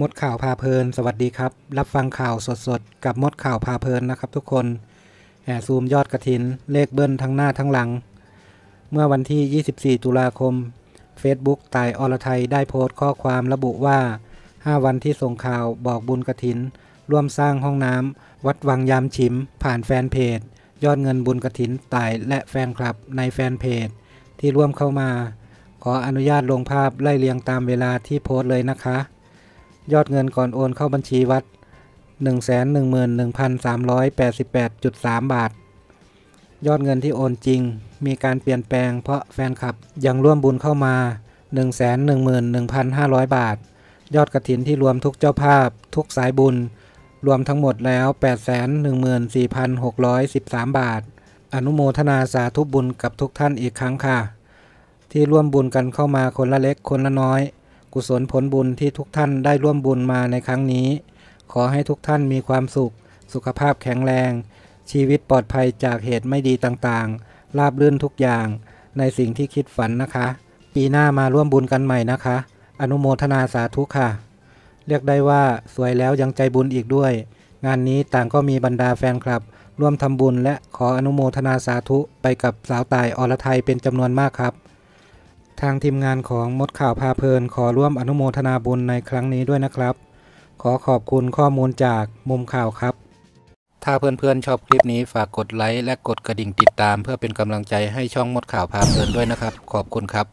มดข่าวพาเพลิน สวัสดีครับ รับฟังข่าวสดๆ กับมดข่าวพาเพลินนะครับทุกคนแอบซูมยอดกระถิน เลขเบิ้ลทั้งหน้าทั้งหลัง เมื่อวันที่ 24 ตุลาคม Facebook ตายอรไทยได้โพสต์ข้อความระบุว่า 5 วันที่ส่งข่าวบอกบุญกระถิน ร่วมสร้างห้องน้ำวัดวังยามชิม ผ่านแฟนเพจ ยอดเงินบุญกระถินตายและแฟนคลับในแฟนเพจ ที่ร่วมเข้ามา ขออนุญาตลงภาพไล่เรียงตามเวลาที่โพสต์เลยนะคะยอดเงินก่อนโอนเข้าบัญชีวัด111,388.3 บาท ยอดเงินที่โอนจริง มีการเปลี่ยนแปลงเพราะแฟนคลับยังร่วมบุญเข้ามา 111,500 บาท ยอดกระถินที่รวมทุกเจ้าภาพทุกสายบุญ รวมทั้งหมดแล้ว 814,613 บาท อนุโมทนาสาธุบุญกับทุกท่านอีกครั้งค่ะ ที่ร่วมบุญกันเข้ามาคนละเล็กคนละน้อยกุศลผลบุญที่ทุกท่านได้ร่วมบุญมาในครั้งนี้ ขอให้ทุกท่านมีความสุข สุขภาพแข็งแรง ชีวิตปลอดภัยจากเหตุไม่ดีต่างๆ ราบรื่นทุกอย่างในสิ่งที่คิดฝันนะคะ ปีหน้ามาร่วมบุญกันใหม่นะคะ อนุโมทนาสาธุค่ะ เรียกได้ว่าสวยแล้วยังใจบุญอีกด้วย งานนี้ต่างก็มีบรรดาแฟนคลับ ร่วมทำบุญ และขออนุโมทนาสาธุไปกับสาวตายอรไทยเป็นจำนวนมากครับทางทีมงานของมดข่าวพาเพลิน ขอร่วมอนุโมทนาบุญในครั้งนี้ด้วยนะครับ ขอขอบคุณข้อมูลจากมุมข่าวครับ ถ้าเพื่อนๆชอบคลิปนี้ฝากกดไลค์และกดกระดิ่งติดตาม เพื่อเป็นกำลังใจให้ช่องมดข่าวพาเพลินด้วยนะครับ ขอบคุณครับ